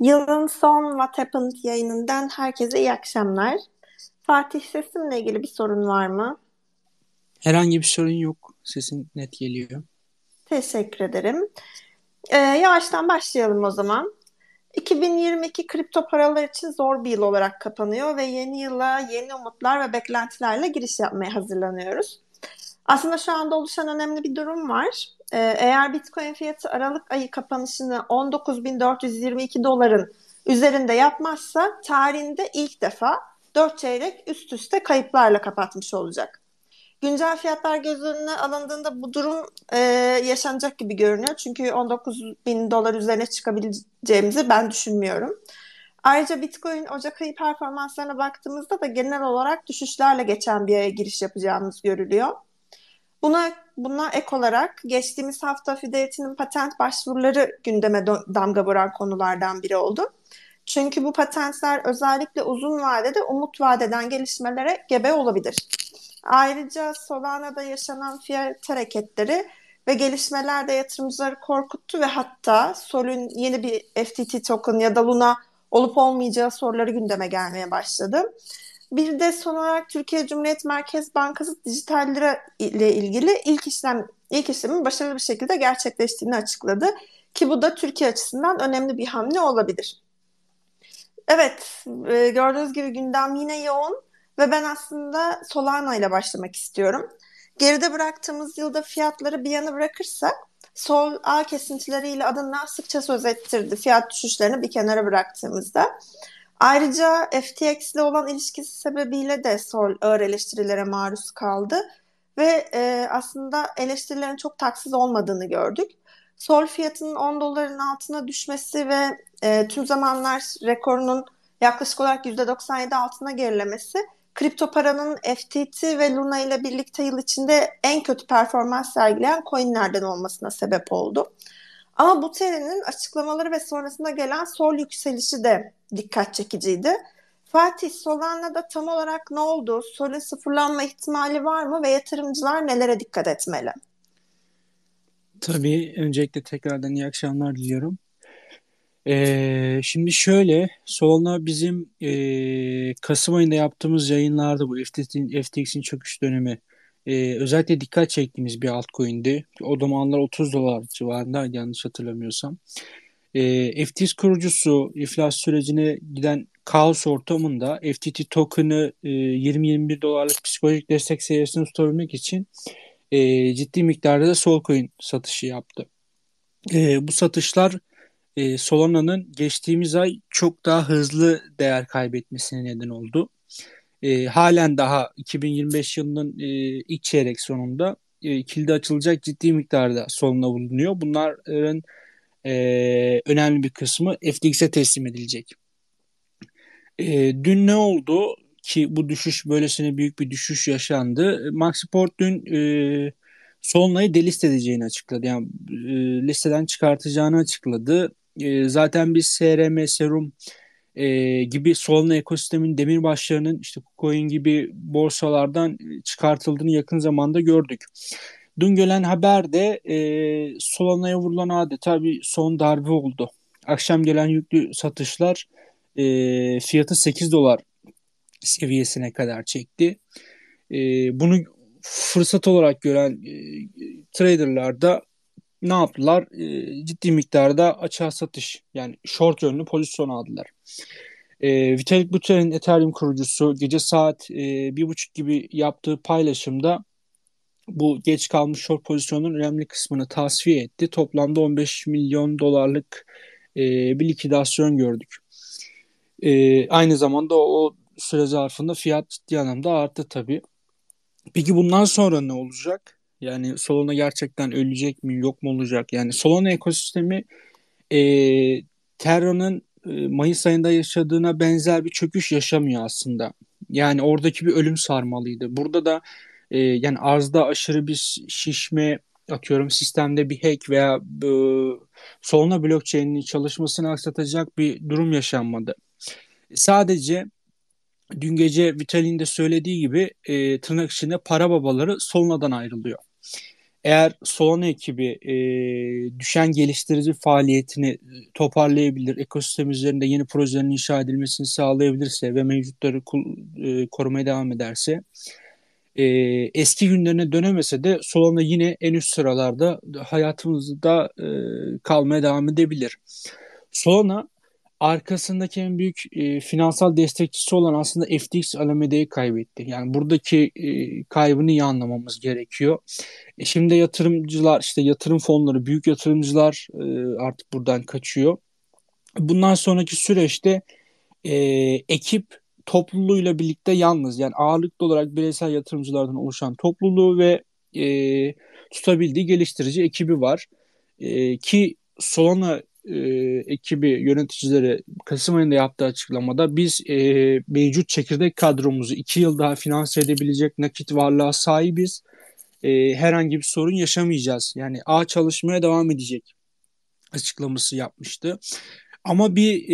Yılın son What Happened yayınından herkese iyi akşamlar. Fatih sesimle ilgili bir sorun var mı? Herhangi bir sorun yok. Sesin net geliyor. Teşekkür ederim. Ee, yavaştan başlayalım o zaman. 2022 kripto paralar için zor bir yıl olarak kapanıyor ve yeni yıla yeni umutlar ve beklentilerle giriş yapmaya hazırlanıyoruz. Aslında şu anda oluşan önemli bir durum var. Ee, eğer Bitcoin fiyatı Aralık ayı kapanışını 19.422 doların üzerinde yapmazsa tarihinde ilk defa 4 çeyrek üst üste kayıplarla kapatmış olacak. Güncel fiyatlar göz önüne alındığında bu durum e, yaşanacak gibi görünüyor. Çünkü 19 bin dolar üzerine çıkabileceğimizi ben düşünmüyorum. Ayrıca Bitcoin Ocak ayı performanslarına baktığımızda da genel olarak düşüşlerle geçen bir aya giriş yapacağımız görülüyor. Buna buna ek olarak geçtiğimiz hafta Fidelity'nin patent başvuruları gündeme damga vuran konulardan biri oldu. Çünkü bu patentler özellikle uzun vadede umut vadeden gelişmelere gebe olabilir. Ayrıca Solana'da yaşanan fiyat hareketleri ve gelişmeler de yatırımcıları korkuttu ve hatta Sol'ün yeni bir FTT token ya da Luna olup olmayacağı soruları gündeme gelmeye başladı. Bir de son olarak Türkiye Cumhuriyet Merkez Bankası dijital lira ile ilgili ilk işlem ilk işlemin başarılı bir şekilde gerçekleştiğini açıkladı ki bu da Türkiye açısından önemli bir hamle olabilir. Evet, e, gördüğünüz gibi gündem yine yoğun ve ben aslında Solana ile başlamak istiyorum. Geride bıraktığımız yılda fiyatları bir yana bırakırsak sol a kesintileriyle adından sıkça söz ettirdi fiyat düşüşlerini bir kenara bıraktığımızda. Ayrıca FTX ile olan ilişkisi sebebiyle de Sol ağır eleştirilere maruz kaldı ve e, aslında eleştirilerin çok taksiz olmadığını gördük. Sol fiyatının 10 doların altına düşmesi ve e, tüm zamanlar rekorunun yaklaşık olarak %97 altına gerilemesi kripto paranın FTT ve Luna ile birlikte yıl içinde en kötü performans sergileyen coinlerden olmasına sebep oldu. Ama bu terinin açıklamaları ve sonrasında gelen sol yükselişi de dikkat çekiciydi. Fatih Solan'la tam olarak ne oldu? Sol'ün sıfırlanma ihtimali var mı ve yatırımcılar nelere dikkat etmeli? Tabii öncelikle tekrardan iyi akşamlar diliyorum. Ee, şimdi şöyle Solana bizim e, Kasım ayında yaptığımız yayınlarda bu FTX'in, FTX'in çöküş dönemi e, özellikle dikkat çektiğimiz bir altcoin'di. O zamanlar 30 dolar civarında yanlış hatırlamıyorsam. E, ee, FTX kurucusu iflas sürecine giden kaos ortamında FTT token'ı e, 20-21 dolarlık psikolojik destek seviyesini tutabilmek için e, ciddi miktarda da Solcoin satışı yaptı. E, bu satışlar e, Solana'nın geçtiğimiz ay çok daha hızlı değer kaybetmesine neden oldu e, halen daha 2025 yılının e, ilk çeyrek sonunda e, kilidi açılacak ciddi miktarda soluna bulunuyor. Bunların e, önemli bir kısmı FTX'e teslim edilecek. E, dün ne oldu ki bu düşüş böylesine büyük bir düşüş yaşandı? Maxiport dün e, Solnay'ı delist edeceğini açıkladı. Yani e, listeden çıkartacağını açıkladı. E, zaten biz SRM Serum e, gibi Solana ekosistemin demirbaşlarının işte KuCoin gibi borsalardan çıkartıldığını yakın zamanda gördük. Dün gelen haber de e, Solana'ya vurulan adeta bir son darbe oldu. Akşam gelen yüklü satışlar e, fiyatı 8 dolar seviyesine kadar çekti. E, bunu fırsat olarak gören e, traderlar da ne yaptılar? E, ciddi miktarda açığa satış yani short yönlü pozisyon aldılar. E, Vitalik Buterin Ethereum kurucusu gece saat e, bir buçuk gibi yaptığı paylaşımda bu geç kalmış short pozisyonun önemli kısmını tasfiye etti. Toplamda 15 milyon dolarlık e, bir likidasyon gördük. E, aynı zamanda o, o süre zarfında fiyat ciddi anlamda arttı tabii. Peki bundan sonra ne olacak? Yani Solana gerçekten ölecek mi yok mu olacak? Yani Solana ekosistemi e, Terra'nın e, Mayıs ayında yaşadığına benzer bir çöküş yaşamıyor aslında. Yani oradaki bir ölüm sarmalıydı. Burada da e, yani arzda aşırı bir şişme atıyorum sistemde bir hack veya e, Solana blockchain'in çalışmasını aksatacak bir durum yaşanmadı. Sadece dün gece Vitalin de söylediği gibi e, tırnak içinde para babaları Solana'dan ayrılıyor. Eğer Solana ekibi e, düşen geliştirici faaliyetini toparlayabilir, ekosistem üzerinde yeni projelerin inşa edilmesini sağlayabilirse ve mevcutları e, korumaya devam ederse e, eski günlerine dönemese de Solana yine en üst sıralarda hayatımızda e, kalmaya devam edebilir. Solana arkasındaki en büyük e, finansal destekçisi olan aslında FTX Alameda'yı kaybetti. Yani buradaki e, kaybını iyi anlamamız gerekiyor. E, şimdi yatırımcılar işte yatırım fonları, büyük yatırımcılar e, artık buradan kaçıyor. Bundan sonraki süreçte e, ekip topluluğuyla birlikte yalnız yani ağırlıklı olarak bireysel yatırımcılardan oluşan topluluğu ve e, tutabildiği geliştirici ekibi var. E, ki Solana e, ekibi yöneticileri Kasım ayında yaptığı açıklamada biz e, mevcut çekirdek kadromuzu iki yıl daha finanse edebilecek nakit varlığa sahibiz. E, herhangi bir sorun yaşamayacağız. Yani A çalışmaya devam edecek açıklaması yapmıştı. Ama bir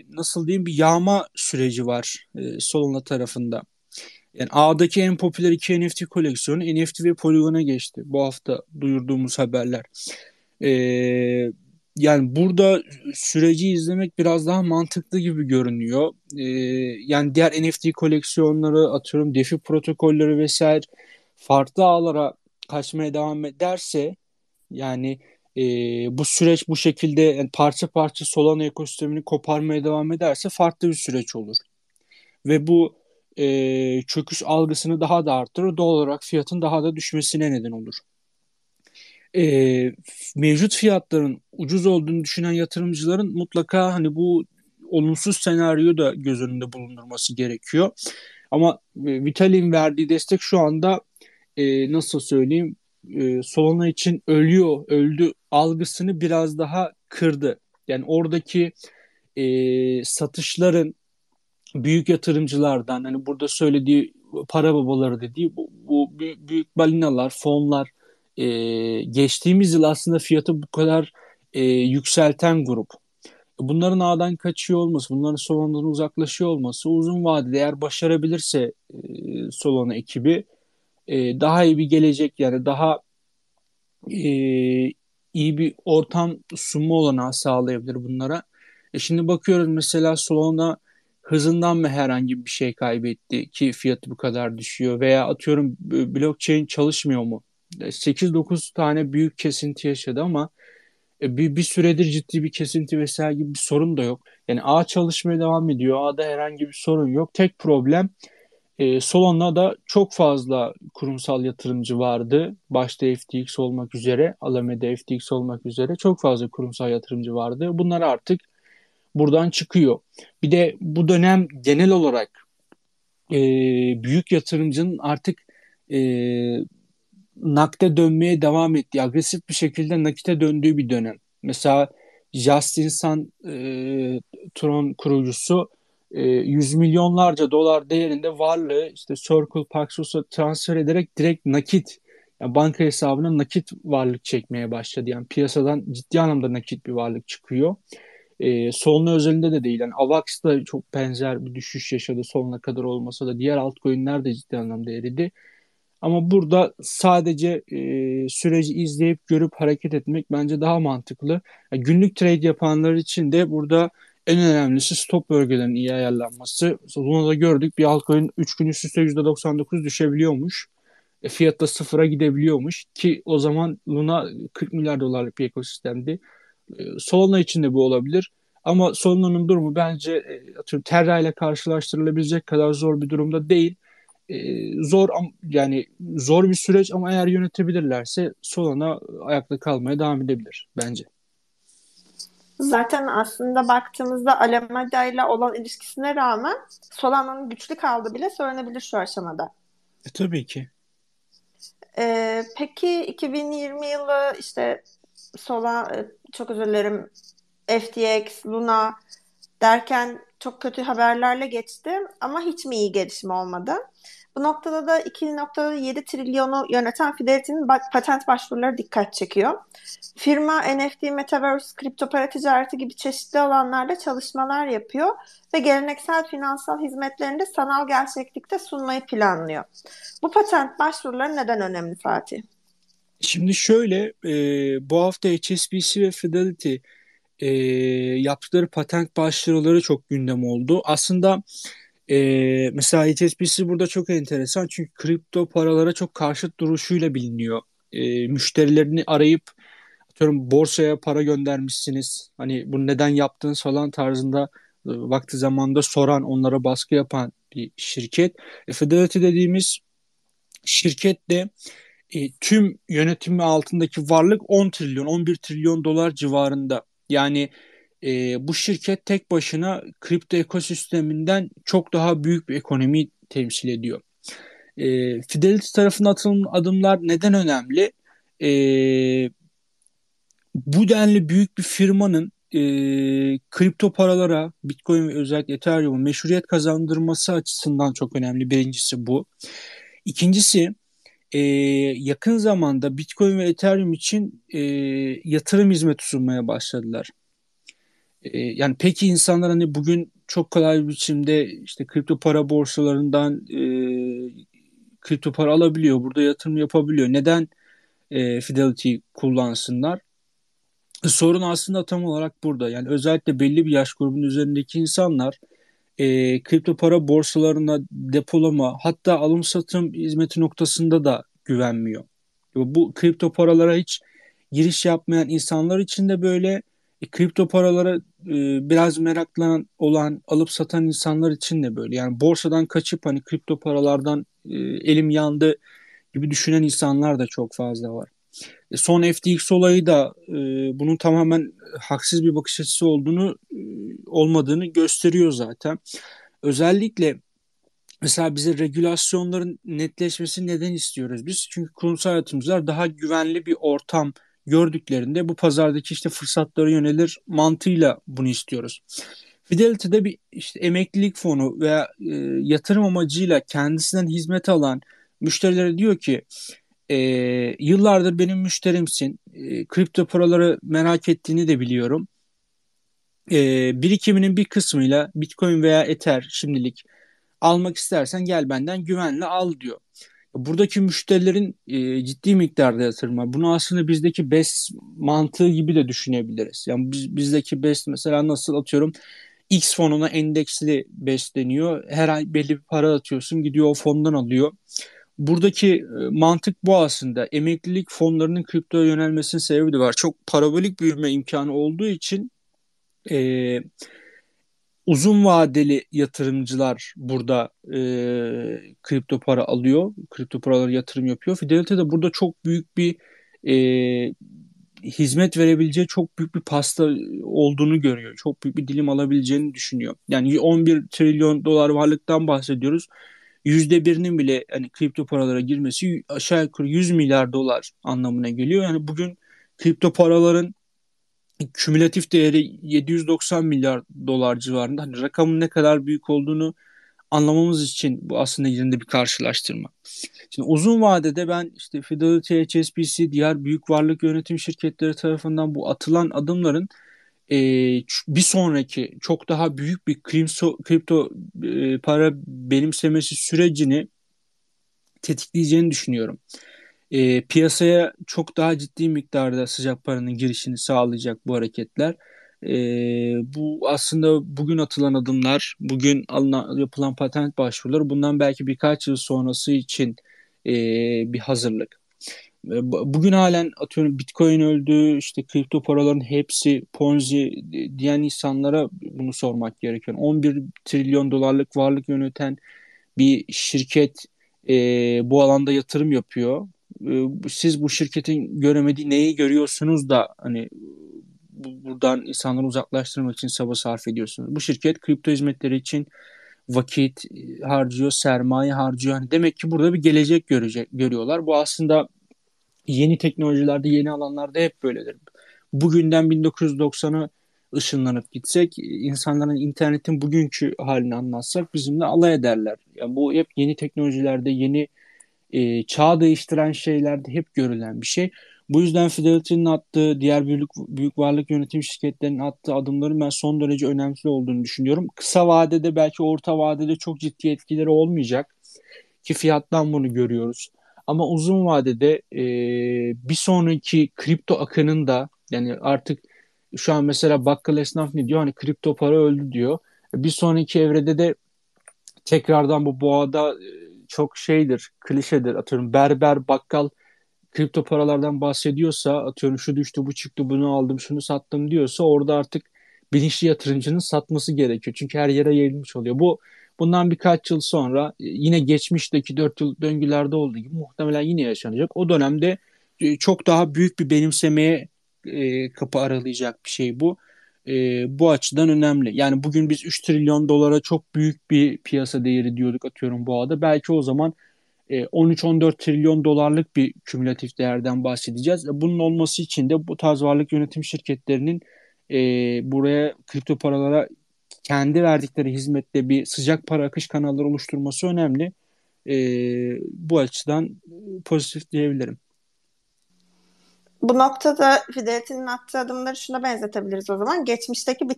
e, nasıl diyeyim bir yağma süreci var e, Solana tarafında. Yani A'daki en popüler iki NFT koleksiyonu NFT ve Polygon'a geçti. Bu hafta duyurduğumuz haberler. Ee, yani burada süreci izlemek biraz daha mantıklı gibi görünüyor. Ee, yani diğer NFT koleksiyonları atıyorum DeFi protokolleri vesaire farklı ağlara kaçmaya devam ederse yani e, bu süreç bu şekilde yani parça parça Solana ekosistemini koparmaya devam ederse farklı bir süreç olur. Ve bu e, çöküş algısını daha da arttırır. Doğal olarak fiyatın daha da düşmesine neden olur e, mevcut fiyatların ucuz olduğunu düşünen yatırımcıların mutlaka hani bu olumsuz senaryoyu da göz önünde bulundurması gerekiyor. Ama e, Vitalik'in verdiği destek şu anda e, nasıl söyleyeyim e, Solana için ölüyor, öldü algısını biraz daha kırdı. Yani oradaki e, satışların büyük yatırımcılardan hani burada söylediği para babaları dediği bu, bu büyük balinalar, fonlar e, geçtiğimiz yıl aslında fiyatı bu kadar e, yükselten grup. Bunların ağdan kaçıyor olması, bunların solondan uzaklaşıyor olması uzun vadede eğer başarabilirse e, Solana ekibi e, daha iyi bir gelecek yani daha e, iyi bir ortam sunma olanağı sağlayabilir bunlara. E şimdi bakıyoruz mesela Solana hızından mı herhangi bir şey kaybetti ki fiyatı bu kadar düşüyor veya atıyorum blockchain çalışmıyor mu? 8-9 e, tane büyük kesinti yaşadı ama e, bir, bir süredir ciddi bir kesinti vesaire gibi bir sorun da yok. Yani A çalışmaya devam ediyor. A'da herhangi bir sorun yok. Tek problem e, Solana'da çok fazla kurumsal yatırımcı vardı. Başta FTX olmak üzere, Alameda FTX olmak üzere çok fazla kurumsal yatırımcı vardı. Bunlar artık buradan çıkıyor. Bir de bu dönem genel olarak e, büyük yatırımcının artık e, nakde dönmeye devam etti. Agresif bir şekilde nakite döndüğü bir dönem. Mesela Justin Sun e, Tron kurucusu e, yüz milyonlarca dolar değerinde varlığı işte Circle Paxos'a transfer ederek direkt nakit yani banka hesabına nakit varlık çekmeye başladı. Yani piyasadan ciddi anlamda nakit bir varlık çıkıyor. E, Solna özelinde de değil. Yani Avax da çok benzer bir düşüş yaşadı Solna kadar olmasa da. Diğer altcoin'ler de ciddi anlamda eridi. Ama burada sadece e, süreci izleyip görüp hareket etmek bence daha mantıklı. Yani günlük trade yapanlar için de burada en önemlisi stop bölgelerinin iyi ayarlanması. Bunu da gördük. Bir altcoin 3 gün üst üste %99 düşebiliyormuş. E, fiyatta sıfıra gidebiliyormuş ki o zaman Luna 40 milyar dolarlık bir ekosistemdi. E, Solana için de bu olabilir. Ama Solana'nın durumu bence e, Terra ile karşılaştırılabilecek kadar zor bir durumda değil. E, zor yani zor bir süreç ama eğer yönetebilirlerse Solana ayakta kalmaya devam edebilir bence. Zaten aslında baktığımızda Alameda ile olan ilişkisine rağmen Solana'nın güçlü kaldı bile söylenebilir şu aşamada. E, tabii ki. E, peki 2020 yılı işte Sola e, çok özür dilerim FTX, Luna derken çok kötü haberlerle geçti ama hiç mi iyi gelişme olmadı? Bu noktada da 2.7 trilyonu yöneten Fidelity'nin patent başvuruları dikkat çekiyor. Firma NFT, Metaverse, kripto para ticareti gibi çeşitli alanlarda çalışmalar yapıyor ve geleneksel finansal hizmetlerini de sanal gerçeklikte sunmayı planlıyor. Bu patent başvuruları neden önemli Fatih? Şimdi şöyle e, bu hafta HSBC ve Fidelity e, yaptıkları patent başvuruları çok gündem oldu. Aslında ee, mesela HSBC burada çok enteresan çünkü kripto paralara çok karşıt duruşuyla biliniyor. Ee, müşterilerini arayıp atıyorum borsaya para göndermişsiniz. Hani bunu neden yaptınız falan tarzında vakti zamanda soran, onlara baskı yapan bir şirket. E, Fidelity dediğimiz şirket de e, tüm yönetimi altındaki varlık 10 trilyon, 11 trilyon dolar civarında. Yani e, bu şirket tek başına kripto ekosisteminden çok daha büyük bir ekonomi temsil ediyor. E, Fidelity tarafından atılan adımlar neden önemli? E, bu denli büyük bir firmanın e, kripto paralara, Bitcoin ve özellikle Ethereum'un meşruiyet kazandırması açısından çok önemli. Birincisi bu. İkincisi e, yakın zamanda Bitcoin ve Ethereum için e, yatırım hizmeti sunmaya başladılar. E, yani peki insanlar hani bugün çok kolay bir biçimde işte kripto para borsalarından e, kripto para alabiliyor, burada yatırım yapabiliyor. Neden e, Fidelity kullansınlar? E, sorun aslında tam olarak burada. Yani özellikle belli bir yaş grubunun üzerindeki insanlar e, kripto para borsalarına depolama hatta alım satım hizmeti noktasında da güvenmiyor. Bu kripto paralara hiç giriş yapmayan insanlar için de böyle e, kripto paralara e, biraz meraklanan olan alıp satan insanlar için de böyle. Yani borsadan kaçıp hani kripto paralardan e, elim yandı gibi düşünen insanlar da çok fazla var. E, son FTX olayı da e, bunun tamamen haksız bir bakış açısı olduğunu e, olmadığını gösteriyor zaten. Özellikle mesela bize regülasyonların netleşmesi neden istiyoruz biz? Çünkü kurumsal hayatımızda daha güvenli bir ortam gördüklerinde bu pazardaki işte fırsatlara yönelir mantığıyla bunu istiyoruz. Fidelity'de bir işte emeklilik fonu veya e, yatırım amacıyla kendisinden hizmet alan müşterilere diyor ki e, yıllardır benim müşterimsin. E, kripto paraları merak ettiğini de biliyorum. E, birikiminin bir kısmıyla Bitcoin veya Ether şimdilik almak istersen gel benden güvenle al diyor buradaki müşterilerin e, ciddi miktarda yatırma, Bunu aslında bizdeki BES mantığı gibi de düşünebiliriz. Yani biz, bizdeki BES mesela nasıl atıyorum X fonuna endeksli besleniyor. Her ay belli bir para atıyorsun gidiyor o fondan alıyor. Buradaki e, mantık bu aslında. Emeklilik fonlarının kriptoya yönelmesinin sebebi de var. Çok parabolik büyüme imkanı olduğu için eee uzun vadeli yatırımcılar burada e, kripto para alıyor. Kripto paralara yatırım yapıyor. Fidelity de burada çok büyük bir e, hizmet verebileceği çok büyük bir pasta olduğunu görüyor. Çok büyük bir dilim alabileceğini düşünüyor. Yani 11 trilyon dolar varlıktan bahsediyoruz. %1'nin bile hani kripto paralara girmesi aşağı yukarı 100 milyar dolar anlamına geliyor. Yani bugün kripto paraların kümülatif değeri 790 milyar dolar civarında. Hani rakamın ne kadar büyük olduğunu anlamamız için bu aslında yerinde bir karşılaştırma. Şimdi uzun vadede ben işte Fidelity, HSBC, diğer büyük varlık yönetim şirketleri tarafından bu atılan adımların e, bir sonraki çok daha büyük bir kripto, kripto e, para benimsemesi sürecini tetikleyeceğini düşünüyorum e, piyasaya çok daha ciddi miktarda sıcak paranın girişini sağlayacak bu hareketler. E, bu aslında bugün atılan adımlar, bugün alınan, yapılan patent başvuruları bundan belki birkaç yıl sonrası için e, bir hazırlık. Ee, bugün halen atıyorum Bitcoin öldü, işte kripto paraların hepsi Ponzi diyen insanlara bunu sormak gerekiyor. 11 trilyon dolarlık varlık yöneten bir şirket e, bu alanda yatırım yapıyor e, siz bu şirketin göremediği neyi görüyorsunuz da hani buradan insanları uzaklaştırmak için sabah sarf ediyorsunuz. Bu şirket kripto hizmetleri için vakit harcıyor, sermaye harcıyor. Yani demek ki burada bir gelecek görecek görüyorlar. Bu aslında yeni teknolojilerde, yeni alanlarda hep böyledir. Bugünden 1990'ı ışınlanıp gitsek, insanların internetin bugünkü halini anlatsak bizimle alay ederler. Yani bu hep yeni teknolojilerde, yeni e, çağ değiştiren şeylerde hep görülen bir şey. Bu yüzden Fidelity'nin attığı, diğer büyük, büyük varlık yönetim şirketlerinin attığı adımların ben son derece önemli olduğunu düşünüyorum. Kısa vadede belki orta vadede çok ciddi etkileri olmayacak ki fiyattan bunu görüyoruz. Ama uzun vadede e, bir sonraki kripto akının da yani artık şu an mesela bakkal esnaf ne diyor? Hani kripto para öldü diyor. Bir sonraki evrede de tekrardan bu boğada e, çok şeydir, klişedir. Atıyorum berber, bakkal kripto paralardan bahsediyorsa atıyorum şu düştü, bu çıktı, bunu aldım, şunu sattım diyorsa orada artık bilinçli yatırımcının satması gerekiyor. Çünkü her yere yayılmış oluyor. Bu bundan birkaç yıl sonra e, yine geçmişteki 4 yıl döngülerde olduğu gibi muhtemelen yine yaşanacak. O dönemde e, çok daha büyük bir benimsemeye e, kapı aralayacak bir şey bu e, bu açıdan önemli. Yani bugün biz 3 trilyon dolara çok büyük bir piyasa değeri diyorduk atıyorum bu boğada. Belki o zaman e, 13-14 trilyon dolarlık bir kümülatif değerden bahsedeceğiz. E, bunun olması için de bu tarz varlık yönetim şirketlerinin e, buraya kripto paralara kendi verdikleri hizmette bir sıcak para akış kanalları oluşturması önemli. E, bu açıdan e, pozitif diyebilirim. Bu noktada Fidelity'nin attığı adımları şuna benzetebiliriz o zaman. Geçmişteki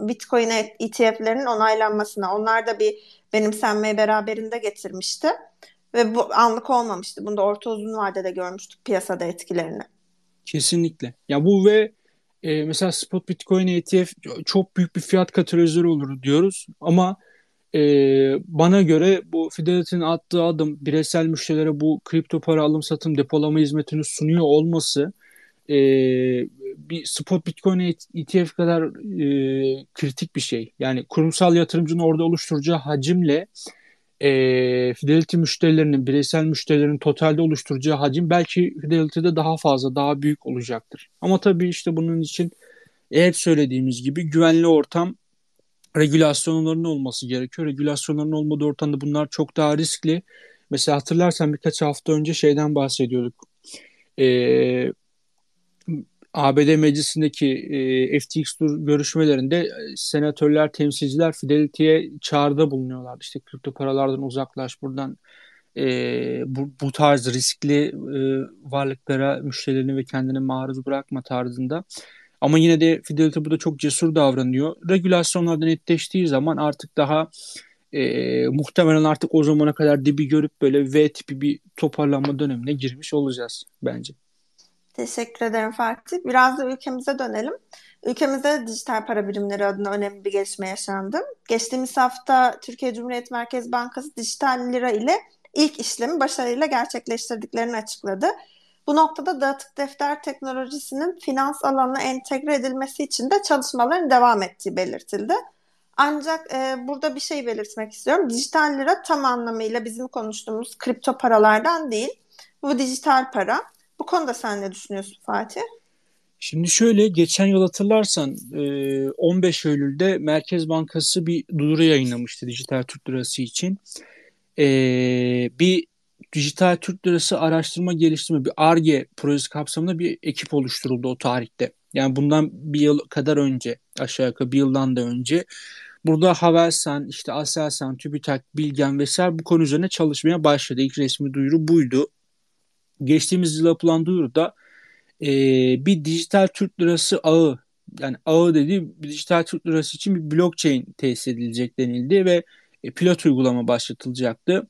Bitcoin ETF'lerinin onaylanmasına. Onlar da bir benimsenmeyi beraberinde getirmişti. Ve bu anlık olmamıştı. Bunu da orta uzun vadede görmüştük piyasada etkilerini. Kesinlikle. Ya bu ve e, mesela spot Bitcoin ETF çok büyük bir fiyat katalizörü olur diyoruz. Ama e, bana göre bu Fidelity'nin attığı adım bireysel müşterilere bu kripto para alım satım depolama hizmetini sunuyor olması e, bir spot Bitcoin ETF e kadar e, kritik bir şey. Yani kurumsal yatırımcının orada oluşturacağı hacimle e, Fidelity müşterilerinin, bireysel müşterilerin totalde oluşturacağı hacim belki Fidelity'de daha fazla, daha büyük olacaktır. Ama tabii işte bunun için hep söylediğimiz gibi güvenli ortam regülasyonların olması gerekiyor. Regülasyonların olmadığı ortamda bunlar çok daha riskli. Mesela hatırlarsan birkaç hafta önce şeyden bahsediyorduk. Ee, ABD meclisindeki e, FTX dur görüşmelerinde e, senatörler, temsilciler Fidelity'ye çağrıda bulunuyorlardı. İşte kripto paralardan uzaklaş, buradan e, bu, bu tarz riskli e, varlıklara müşterilerini ve kendini maruz bırakma tarzında. Ama yine de Fidelity burada çok cesur davranıyor. Regülasyonlarda netleştiği zaman artık daha e, muhtemelen artık o zamana kadar dibi görüp böyle V tipi bir toparlanma dönemine girmiş olacağız bence. Teşekkür ederim Fatih. Biraz da ülkemize dönelim. Ülkemizde dijital para birimleri adına önemli bir gelişme yaşandı. Geçtiğimiz hafta Türkiye Cumhuriyet Merkez Bankası dijital lira ile ilk işlemi başarıyla gerçekleştirdiklerini açıkladı. Bu noktada dağıtık defter teknolojisinin finans alanına entegre edilmesi için de çalışmaların devam ettiği belirtildi. Ancak e, burada bir şey belirtmek istiyorum. Dijital lira tam anlamıyla bizim konuştuğumuz kripto paralardan değil. Bu dijital para bu konuda sen ne düşünüyorsun Fatih? Şimdi şöyle geçen yıl hatırlarsan 15 e, Eylül'de Merkez Bankası bir duyuru yayınlamıştı dijital Türk lirası için. E, bir dijital Türk lirası araştırma geliştirme bir ARGE projesi kapsamında bir ekip oluşturuldu o tarihte. Yani bundan bir yıl kadar önce aşağı yukarı bir yıldan da önce. Burada Havelsan, işte Aselsan, TÜBİTAK, Bilgen vesaire bu konu üzerine çalışmaya başladı. İlk resmi duyuru buydu geçtiğimiz yıl yapılan duyuruda e, bir dijital Türk lirası ağı yani ağı dediği dijital Türk lirası için bir blockchain tesis edilecek denildi ve e, pilot uygulama başlatılacaktı.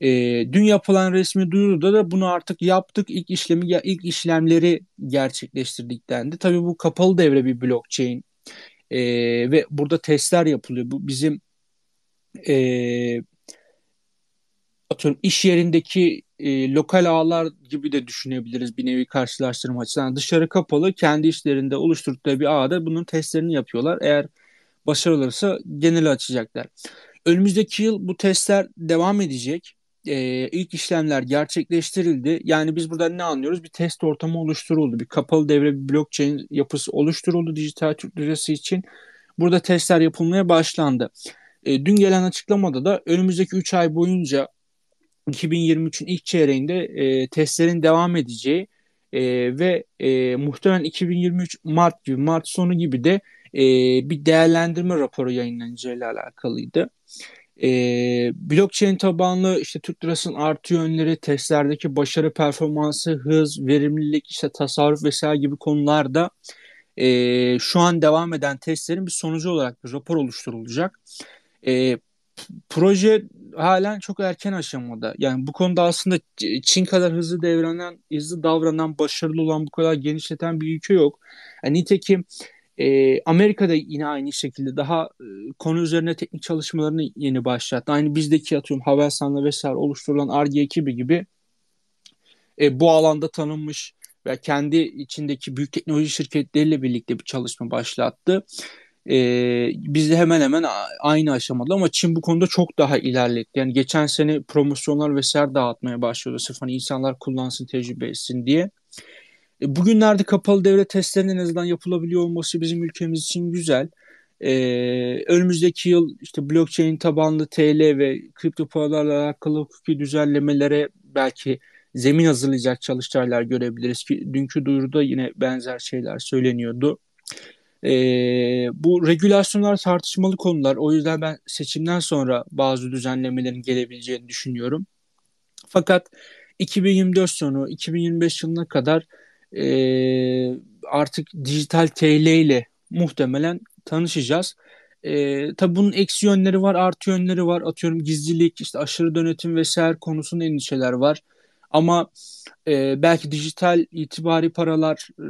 E, dün yapılan resmi duyuruda da bunu artık yaptık ilk işlemi ya ilk işlemleri gerçekleştirdik dendi. Tabii bu kapalı devre bir blockchain e, ve burada testler yapılıyor. Bu bizim e, atıyorum iş yerindeki e, lokal ağlar gibi de düşünebiliriz bir nevi karşılaştırma açısından. Yani dışarı kapalı kendi işlerinde oluşturdukları bir ağda bunun testlerini yapıyorlar. Eğer başarılırsa genel açacaklar. Önümüzdeki yıl bu testler devam edecek. Ee, ilk işlemler gerçekleştirildi. Yani biz buradan ne anlıyoruz? Bir test ortamı oluşturuldu. Bir kapalı devre bir blockchain yapısı oluşturuldu dijital Türk lirası için. Burada testler yapılmaya başlandı. E, dün gelen açıklamada da önümüzdeki 3 ay boyunca 2023'ün ilk çeyreğinde e, testlerin devam edeceği e, ve e, muhtemelen 2023 Mart gibi Mart sonu gibi de e, bir değerlendirme raporu yayınlanacağı ile alakalıydı. E, blockchain tabanlı işte Türk lirasının artı yönleri, testlerdeki başarı performansı, hız, verimlilik, işte tasarruf vesaire gibi konularda e, şu an devam eden testlerin bir sonucu olarak bir rapor oluşturulacak. E, proje halen çok erken aşamada. Yani bu konuda aslında Çin kadar hızlı devranan, hızlı davranan, başarılı olan, bu kadar genişleten bir ülke yok. Yani e, nitekim e, Amerika'da yine aynı şekilde daha e, konu üzerine teknik çalışmalarını yeni başlattı. Aynı bizdeki atıyorum Havelsan'la vesaire oluşturulan ARGE ekibi gibi e, bu alanda tanınmış ve kendi içindeki büyük teknoloji şirketleriyle birlikte bir çalışma başlattı e, biz de hemen hemen aynı aşamada ama Çin bu konuda çok daha ilerledi. Yani geçen sene promosyonlar vesaire dağıtmaya başlıyordu sırf hani insanlar kullansın tecrübe etsin diye. E, bugünlerde kapalı devre testlerinin en azından yapılabiliyor olması bizim ülkemiz için güzel. E, önümüzdeki yıl işte blockchain tabanlı TL ve kripto paralarla alakalı hukuki düzenlemelere belki zemin hazırlayacak çalıştaylar görebiliriz ki dünkü duyuruda yine benzer şeyler söyleniyordu. E, bu regülasyonlar tartışmalı konular. O yüzden ben seçimden sonra bazı düzenlemelerin gelebileceğini düşünüyorum. Fakat 2024 sonu 2025 yılına kadar e, artık dijital TL ile muhtemelen tanışacağız. E, tabi bunun eksi yönleri var, artı yönleri var. Atıyorum gizlilik, işte aşırı denetim vesaire konusunda endişeler var. Ama e, belki dijital itibari paralar e,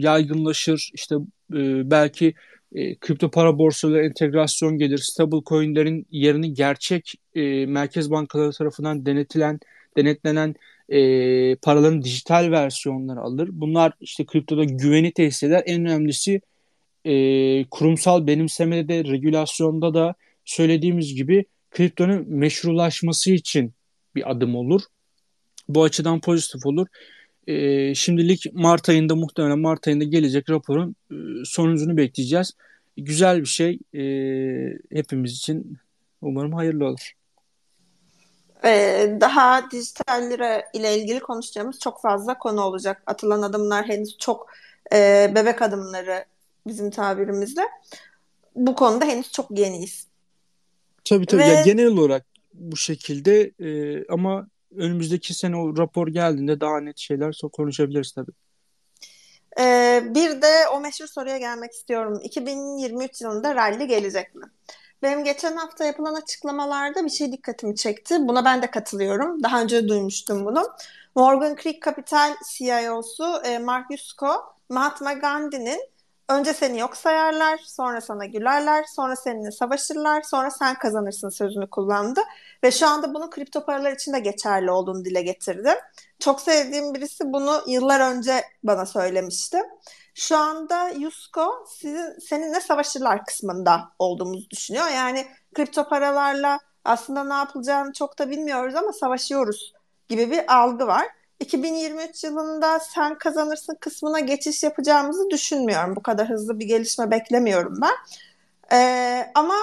yaygınlaşır. İşte e, belki e, kripto para borsaları entegrasyon gelir. Stable coinlerin yerini gerçek e, merkez bankaları tarafından denetilen, denetlenen e, paraların dijital versiyonları alır. Bunlar işte kriptoda güveni tesis eder. En önemlisi e, kurumsal benimsemede de, regülasyonda da söylediğimiz gibi kriptonun meşrulaşması için bir adım olur. Bu açıdan pozitif olur. E, şimdilik Mart ayında muhtemelen Mart ayında gelecek raporun e, sonucunu bekleyeceğiz. Güzel bir şey e, hepimiz için umarım hayırlı olur. Ee, daha dijital lira ile ilgili konuşacağımız çok fazla konu olacak. Atılan adımlar henüz çok e, bebek adımları bizim tabirimizle. Bu konuda henüz çok yeniyiz. Tabii tabii. Ve... Yani genel olarak bu şekilde e, ama önümüzdeki sene o rapor geldiğinde daha net şeyler konuşabiliriz tabii. Ee, bir de o meşhur soruya gelmek istiyorum. 2023 yılında rally gelecek mi? Benim geçen hafta yapılan açıklamalarda bir şey dikkatimi çekti. Buna ben de katılıyorum. Daha önce duymuştum bunu. Morgan Creek Capital CIO'su e e, Mark Yusko, Mahatma Gandhi'nin önce seni yok sayarlar, sonra sana gülerler, sonra seninle savaşırlar, sonra sen kazanırsın sözünü kullandı. Ve şu anda bunu kripto paralar için de geçerli olduğunu dile getirdim. Çok sevdiğim birisi bunu yıllar önce bana söylemişti. Şu anda Yusko sizin seninle savaşırlar kısmında olduğumuzu düşünüyor. Yani kripto paralarla aslında ne yapılacağını çok da bilmiyoruz ama savaşıyoruz gibi bir algı var. 2023 yılında sen kazanırsın kısmına geçiş yapacağımızı düşünmüyorum. Bu kadar hızlı bir gelişme beklemiyorum ben. Ee, ama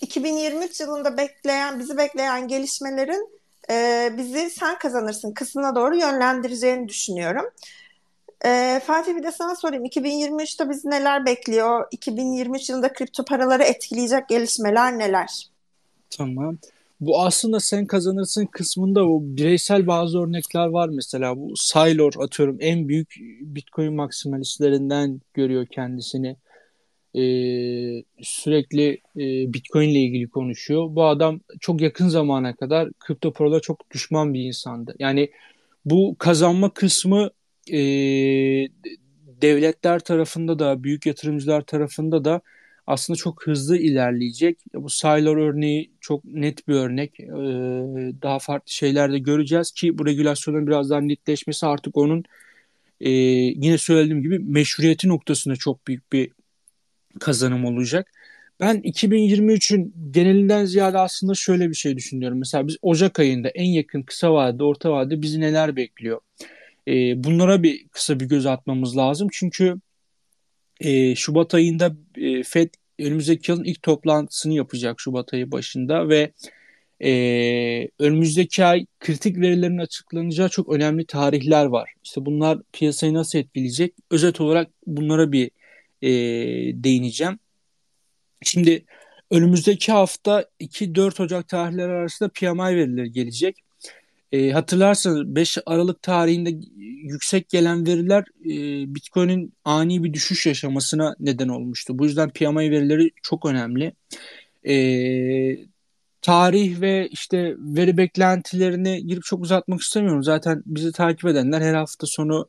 2023 yılında bekleyen bizi bekleyen gelişmelerin e, bizi sen kazanırsın kısmına doğru yönlendireceğini düşünüyorum. E, Fatih bir de sana sorayım 2023'te bizi neler bekliyor? 2023 yılında kripto paraları etkileyecek gelişmeler neler? Tamam. Bu aslında sen kazanırsın kısmında bu bireysel bazı örnekler var mesela bu Saylor atıyorum en büyük Bitcoin maksimalistlerinden görüyor kendisini e, sürekli e, Bitcoin ile ilgili konuşuyor. Bu adam çok yakın zamana kadar kripto paralara çok düşman bir insandı. Yani bu kazanma kısmı e, devletler tarafında da büyük yatırımcılar tarafında da aslında çok hızlı ilerleyecek. Bu Saylor örneği çok net bir örnek. Ee, daha farklı şeyler de göreceğiz ki bu regülasyonun daha netleşmesi artık onun e, yine söylediğim gibi meşruiyeti noktasında çok büyük bir kazanım olacak. Ben 2023'ün genelinden ziyade aslında şöyle bir şey düşünüyorum. Mesela biz Ocak ayında en yakın kısa vadede, orta vadede bizi neler bekliyor? E, bunlara bir kısa bir göz atmamız lazım. Çünkü e, Şubat ayında e, FED önümüzdeki yılın ilk toplantısını yapacak Şubat ayı başında ve e, önümüzdeki ay kritik verilerin açıklanacağı çok önemli tarihler var. İşte bunlar piyasayı nasıl etkileyecek? Özet olarak bunlara bir e, değineceğim. Şimdi önümüzdeki hafta 2-4 Ocak tarihleri arasında PMI verileri gelecek. E, hatırlarsanız 5 Aralık tarihinde yüksek gelen veriler e, Bitcoin'in ani bir düşüş yaşamasına neden olmuştu. Bu yüzden PMI verileri çok önemli. E, tarih ve işte veri beklentilerini girip çok uzatmak istemiyorum. Zaten bizi takip edenler her hafta sonu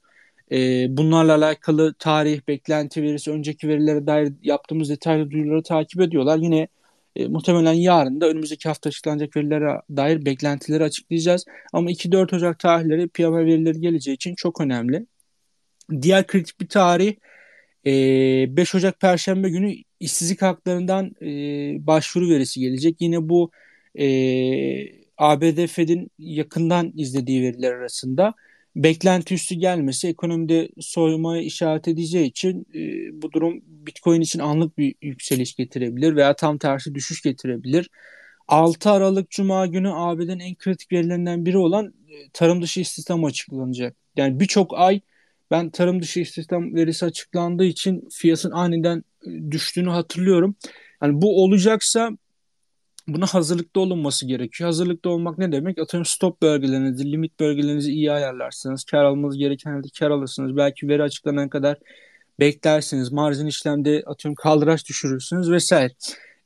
e, bunlarla alakalı tarih, beklenti verisi, önceki verilere dair yaptığımız detaylı duyuruları takip ediyorlar. Yine e, muhtemelen yarın da önümüzdeki hafta açıklanacak verilere dair beklentileri açıklayacağız. Ama 2-4 Ocak tarihleri piyama verileri geleceği için çok önemli. Diğer kritik bir tarih e, 5 Ocak Perşembe günü işsizlik haklarından e, başvuru verisi gelecek. Yine bu e, ABD Fed'in yakından izlediği veriler arasında beklenti üstü gelmesi ekonomide soyma işaret edeceği için e, bu durum Bitcoin için anlık bir yükseliş getirebilir veya tam tersi düşüş getirebilir. 6 Aralık Cuma günü ABD'nin en kritik verilerinden biri olan e, tarım dışı istihdam açıklanacak. Yani birçok ay ben tarım dışı istihdam verisi açıklandığı için fiyatın aniden e, düştüğünü hatırlıyorum. Yani bu olacaksa buna hazırlıklı olunması gerekiyor. Hazırlıklı olmak ne demek? Atıyorum stop bölgelerinizi, limit bölgelerinizi iyi ayarlarsınız. Kar almanız gereken yerde kar alırsınız. Belki veri açıklanan kadar beklersiniz. Marjin işlemde atıyorum kaldıraç düşürürsünüz vesaire.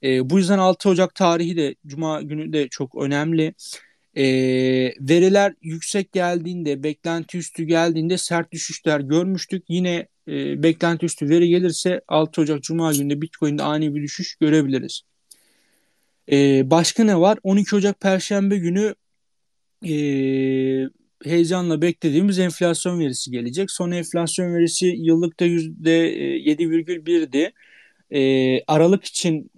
E, bu yüzden 6 Ocak tarihi de Cuma günü de çok önemli. E, veriler yüksek geldiğinde, beklenti üstü geldiğinde sert düşüşler görmüştük. Yine e, beklenti üstü veri gelirse 6 Ocak Cuma günü de Bitcoin'de ani bir düşüş görebiliriz. E, başka ne var? 12 Ocak Perşembe günü e, heyecanla beklediğimiz enflasyon verisi gelecek. Son enflasyon verisi yıllıkta %7,1'di. E, ee, Aralık için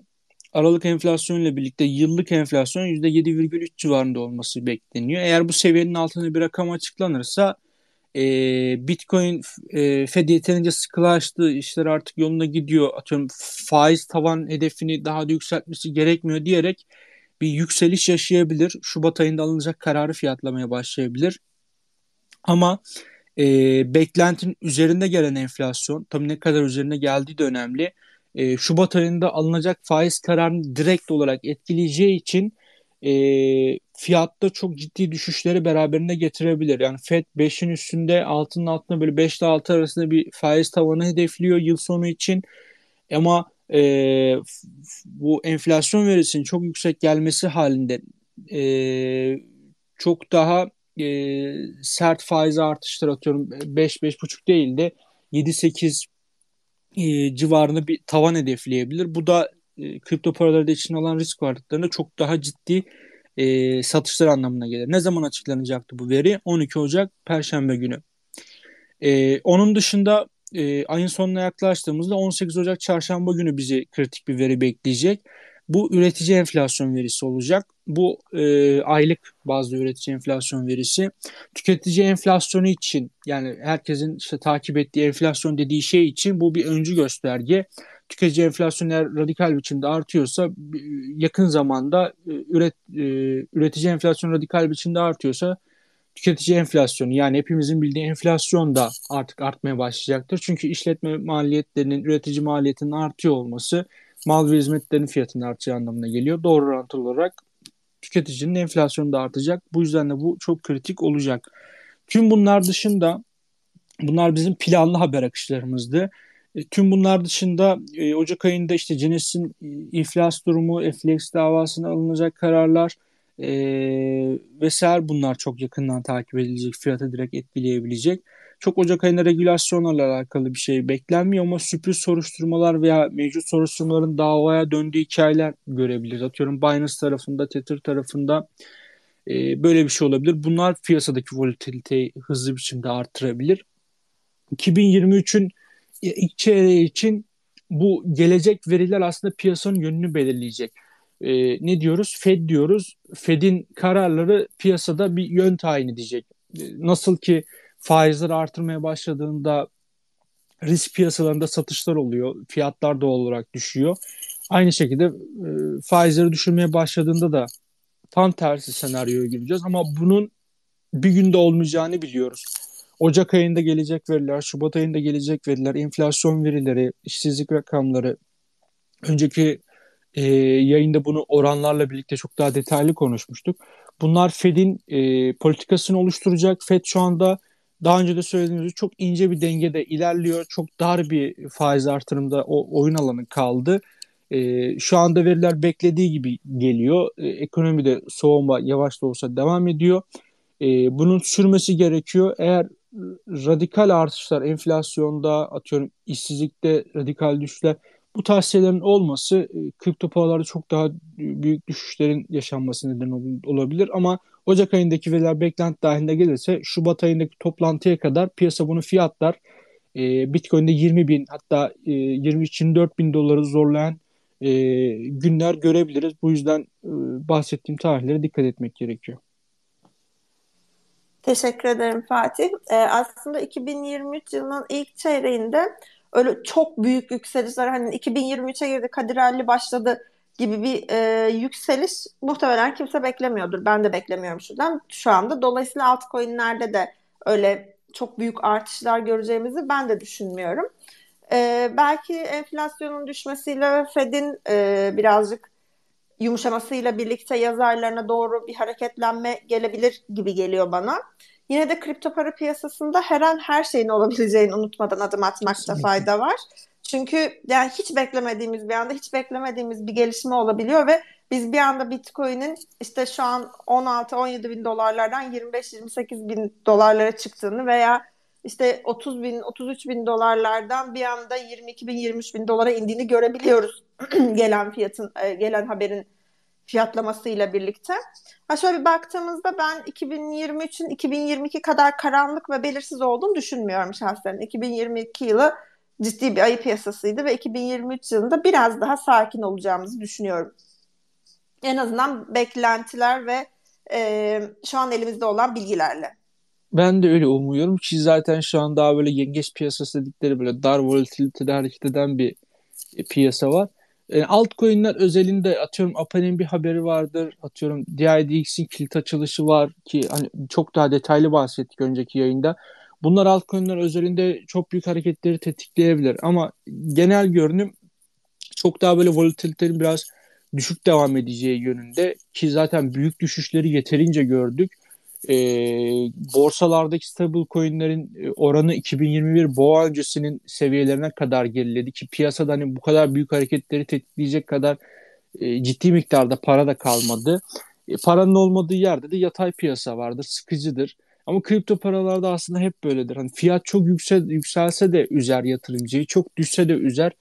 Aralık enflasyonuyla birlikte yıllık enflasyon %7,3 civarında olması bekleniyor. Eğer bu seviyenin altına bir rakam açıklanırsa e, Bitcoin e, Fed yeterince sıkılaştı, işler artık yoluna gidiyor. Atıyorum faiz tavan hedefini daha da yükseltmesi gerekmiyor diyerek bir yükseliş yaşayabilir. Şubat ayında alınacak kararı fiyatlamaya başlayabilir. Ama e, beklentinin üzerinde gelen enflasyon, tam ne kadar üzerine geldiği de önemli. E, Şubat ayında alınacak faiz kararını direkt olarak etkileyeceği için e, fiyatta çok ciddi düşüşleri beraberinde getirebilir. Yani FED 5'in üstünde altının altına böyle 5 ile 6 arasında bir faiz tavanı hedefliyor yıl sonu için. Ama e, bu enflasyon verisinin çok yüksek gelmesi halinde e, çok daha e, sert faiz artışları atıyorum 5-5,5 değil de 7-8 e, civarında bir tavan hedefleyebilir. Bu da e, kripto paraları için olan risk varlıklarında çok daha ciddi e, satışlar anlamına gelir. Ne zaman açıklanacaktı bu veri? 12 Ocak Perşembe günü. E, onun dışında e, ayın sonuna yaklaştığımızda 18 Ocak Çarşamba günü bizi kritik bir veri bekleyecek. Bu üretici enflasyon verisi olacak. Bu e, aylık bazı üretici enflasyon verisi tüketici enflasyonu için yani herkesin işte takip ettiği enflasyon dediği şey için bu bir öncü gösterge tüketici enflasyonu eğer radikal biçimde artıyorsa yakın zamanda e, üret e, üretici enflasyon radikal biçimde artıyorsa tüketici enflasyonu yani hepimizin bildiği enflasyon da artık artmaya başlayacaktır. Çünkü işletme maliyetlerinin, üretici maliyetinin artıyor olması mal ve hizmetlerin fiyatının artacağı anlamına geliyor. Doğru orantılı olarak tüketicinin enflasyonu da artacak. Bu yüzden de bu çok kritik olacak. Tüm bunlar dışında bunlar bizim planlı haber akışlarımızdı. E, tüm bunlar dışında e, Ocak ayında işte Genesis'in e, iflas durumu, FLX davasına alınacak kararlar e, vesaire bunlar çok yakından takip edilecek, fiyatı direkt etkileyebilecek. Çok Ocak ayında regülasyonlarla alakalı bir şey beklenmiyor ama sürpriz soruşturmalar veya mevcut soruşturmaların davaya döndüğü hikayeler görebiliriz. Atıyorum Binance tarafında, Tether tarafında e, böyle bir şey olabilir. Bunlar piyasadaki volatiliteyi hızlı biçimde artırabilir. 2023'ün ilk çeyreği için bu gelecek veriler aslında piyasanın yönünü belirleyecek. E, ne diyoruz? Fed diyoruz. Fed'in kararları piyasada bir yön tayin edecek. Ee, nasıl ki faizleri artırmaya başladığında risk piyasalarında satışlar oluyor. Fiyatlar doğal olarak düşüyor. Aynı şekilde e, faizleri düşürmeye başladığında da tam tersi senaryoya gireceğiz ama bunun bir günde olmayacağını biliyoruz. Ocak ayında gelecek veriler, Şubat ayında gelecek veriler, enflasyon verileri, işsizlik rakamları. Önceki e, yayında bunu oranlarla birlikte çok daha detaylı konuşmuştuk. Bunlar Fed'in e, politikasını oluşturacak. Fed şu anda daha önce de söylediğimiz çok ince bir dengede ilerliyor. Çok dar bir faiz artırımda o oyun alanı kaldı. E, şu anda veriler beklediği gibi geliyor. E, ekonomide soğuma yavaş da olsa devam ediyor. E, bunun sürmesi gerekiyor. Eğer radikal artışlar enflasyonda atıyorum işsizlikte radikal düşüşler bu tarz şeylerin olması e, kripto paralarda çok daha büyük düşüşlerin yaşanması neden olabilir ama Ocak ayındaki veriler beklenti dahilinde gelirse Şubat ayındaki toplantıya kadar piyasa bunu fiyatlar e, Bitcoin'de 20 bin hatta e, 23-24 bin doları zorlayan e, günler görebiliriz. Bu yüzden e, bahsettiğim tarihlere dikkat etmek gerekiyor. Teşekkür ederim Fatih. Ee, aslında 2023 yılının ilk çeyreğinde öyle çok büyük yükselişler hani 2023'e girdi Kadir Ali başladı gibi bir e, yükseliş muhtemelen kimse beklemiyordur. Ben de beklemiyorum şuradan şu anda. Dolayısıyla altcoin'lerde de öyle çok büyük artışlar göreceğimizi ben de düşünmüyorum. E, belki enflasyonun düşmesiyle Fed'in e, birazcık yumuşamasıyla birlikte yazarlarına doğru bir hareketlenme gelebilir gibi geliyor bana. Yine de kripto para piyasasında her an her şeyin olabileceğini unutmadan adım atmakta fayda var. Çünkü yani hiç beklemediğimiz bir anda hiç beklemediğimiz bir gelişme olabiliyor ve biz bir anda Bitcoin'in işte şu an 16-17 bin dolarlardan 25-28 bin dolarlara çıktığını veya işte 30 bin 33 bin dolarlardan bir anda 22 bin 23 bin dolara indiğini görebiliyoruz gelen fiyatın e, gelen haberin fiyatlamasıyla birlikte. Ha şöyle bir baktığımızda ben 2023'ün 2022 kadar karanlık ve belirsiz olduğunu düşünmüyorum şahsen. 2022 yılı ciddi bir ayı piyasasıydı ve 2023 yılında biraz daha sakin olacağımızı düşünüyorum. En azından beklentiler ve e, şu an elimizde olan bilgilerle. Ben de öyle umuyorum ki zaten şu an daha böyle yengeç piyasası dedikleri böyle dar volatilitede hareket eden bir e, piyasa var. E, altcoin'ler özelinde atıyorum Apple'in bir haberi vardır. Atıyorum DIDX'in kilit açılışı var ki hani çok daha detaylı bahsettik önceki yayında. Bunlar altcoin'ler özelinde çok büyük hareketleri tetikleyebilir ama genel görünüm çok daha böyle volatilitenin biraz düşük devam edeceği yönünde ki zaten büyük düşüşleri yeterince gördük e, borsalardaki stable coinlerin e, oranı 2021 boğa öncesinin seviyelerine kadar geriledi ki piyasada hani bu kadar büyük hareketleri tetikleyecek kadar e, ciddi miktarda para da kalmadı. E, paranın olmadığı yerde de yatay piyasa vardır, sıkıcıdır. Ama kripto paralarda aslında hep böyledir. Hani fiyat çok yüksel, yükselse de üzer yatırımcıyı, çok düşse de üzer,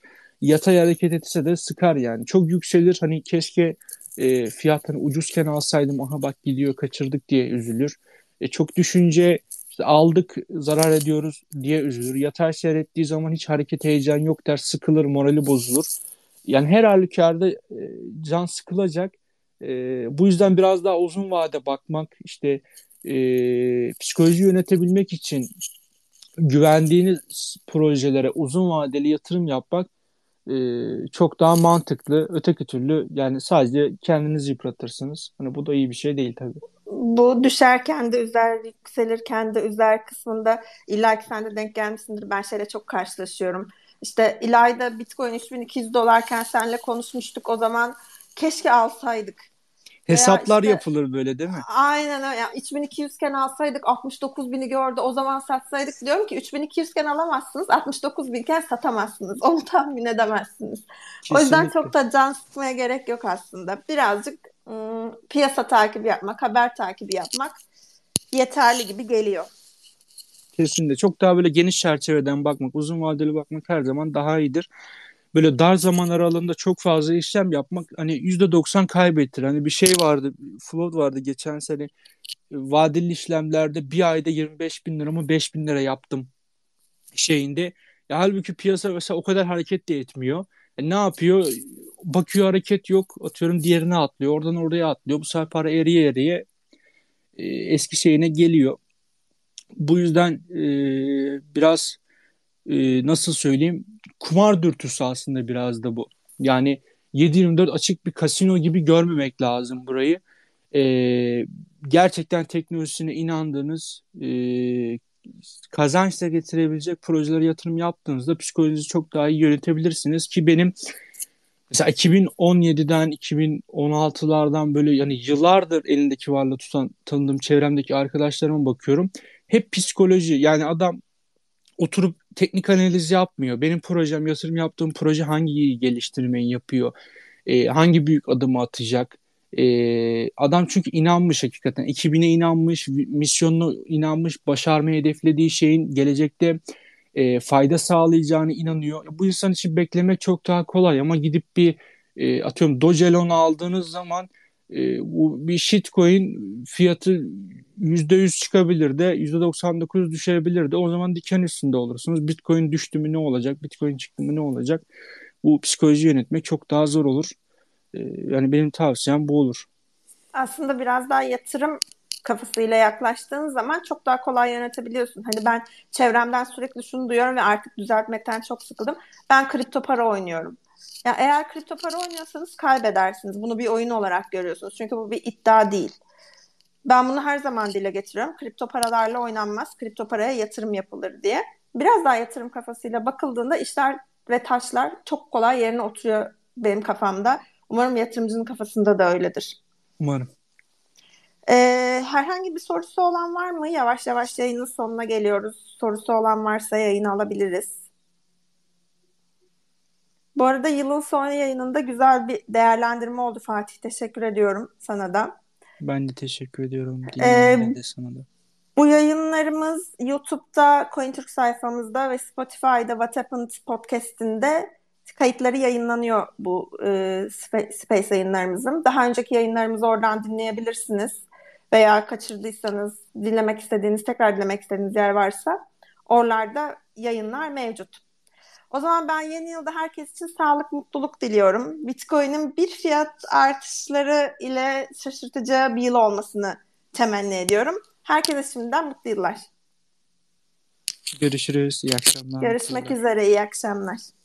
yatay hareket etse de sıkar yani. Çok yükselir hani keşke e, fiyatını ucuzken alsaydım aha bak gidiyor kaçırdık diye üzülür. E, çok düşünce işte aldık zarar ediyoruz diye üzülür. Yatay seyrettiği zaman hiç hareket heyecan yok der sıkılır morali bozulur. Yani her halükarda e, can sıkılacak. E, bu yüzden biraz daha uzun vade bakmak işte e, psikoloji yönetebilmek için güvendiğiniz projelere uzun vadeli yatırım yapmak e, çok daha mantıklı. Öteki türlü yani sadece kendiniz yıpratırsınız. Hani bu da iyi bir şey değil tabii. Bu düşerken de üzer, yükselirken de üzer kısmında illa ki sen de denk gelmişsindir. Ben şeyle çok karşılaşıyorum. İşte İlayda Bitcoin 3200 dolarken senle konuşmuştuk o zaman keşke alsaydık Hesaplar işte, yapılır böyle değil mi? Aynen öyle. Yani 3200 ken alsaydık 69 bini gördü o zaman satsaydık diyorum ki 3200 ken alamazsınız 69 binken satamazsınız. Onu tahmin edemezsiniz. Kesinlikle. O yüzden çok da can sıkmaya gerek yok aslında. Birazcık ıı, piyasa takibi yapmak, haber takibi yapmak yeterli gibi geliyor. Kesinlikle. Çok daha böyle geniş çerçeveden bakmak, uzun vadeli bakmak her zaman daha iyidir böyle dar zaman aralığında çok fazla işlem yapmak hani %90 kaybettir. Hani bir şey vardı, float vardı geçen sene vadeli işlemlerde bir ayda 25 bin lira mı 5 bin lira yaptım şeyinde. Ya halbuki piyasa mesela o kadar hareket de etmiyor. E ne yapıyor? Bakıyor hareket yok. Atıyorum diğerine atlıyor. Oradan oraya atlıyor. Bu sefer para eriye eriye e, eski şeyine geliyor. Bu yüzden e, biraz e, nasıl söyleyeyim kumar dürtüsü aslında biraz da bu. Yani 7-24 açık bir kasino gibi görmemek lazım burayı. E, gerçekten teknolojisine inandığınız e, kazançla getirebilecek projelere yatırım yaptığınızda psikolojinizi çok daha iyi yönetebilirsiniz ki benim mesela 2017'den 2016'lardan böyle yani yıllardır elindeki varlığı tutan tanıdığım çevremdeki arkadaşlarıma bakıyorum. Hep psikoloji yani adam oturup teknik analiz yapmıyor. Benim projem, yatırım yaptığım proje hangi geliştirmeyi yapıyor? E, hangi büyük adımı atacak? E, adam çünkü inanmış hakikaten. 2000'e inanmış, misyonuna inanmış, başarmayı hedeflediği şeyin gelecekte e, fayda sağlayacağını inanıyor. E, bu insan için beklemek çok daha kolay ama gidip bir e, atıyorum Dogelon aldığınız zaman e, bu bir shitcoin fiyatı %100 çıkabilir de %99 düşebilir de o zaman diken üstünde olursunuz. Bitcoin düştü mü ne olacak? Bitcoin çıktı mı ne olacak? Bu psikoloji yönetmek çok daha zor olur. E, yani benim tavsiyem bu olur. Aslında biraz daha yatırım kafasıyla yaklaştığın zaman çok daha kolay yönetebiliyorsun. Hani ben çevremden sürekli şunu duyuyorum ve artık düzeltmekten çok sıkıldım. Ben kripto para oynuyorum. Ya eğer kripto para oynuyorsanız kaybedersiniz. Bunu bir oyun olarak görüyorsunuz. Çünkü bu bir iddia değil. Ben bunu her zaman dile getiriyorum. Kripto paralarla oynanmaz. Kripto paraya yatırım yapılır diye. Biraz daha yatırım kafasıyla bakıldığında işler ve taşlar çok kolay yerine oturuyor benim kafamda. Umarım yatırımcının kafasında da öyledir. Umarım. Ee, herhangi bir sorusu olan var mı? Yavaş yavaş yayının sonuna geliyoruz. Sorusu olan varsa yayını alabiliriz. Bu arada yılın son yayınında güzel bir değerlendirme oldu Fatih. Teşekkür ediyorum sana da. Ben de teşekkür ediyorum. Ee, de sana da. Bu yayınlarımız YouTube'da, Cointürk sayfamızda ve Spotify'da What Happened podcast'inde kayıtları yayınlanıyor bu e, Space yayınlarımızın. Daha önceki yayınlarımızı oradan dinleyebilirsiniz. Veya kaçırdıysanız, dinlemek istediğiniz, tekrar dinlemek istediğiniz yer varsa oralarda yayınlar mevcut. O zaman ben yeni yılda herkes için sağlık, mutluluk diliyorum. Bitcoin'in bir fiyat artışları ile şaşırtıcı bir yıl olmasını temenni ediyorum. Herkese şimdiden mutlu yıllar. Görüşürüz. İyi akşamlar. Görüşmek üzere. İyi akşamlar.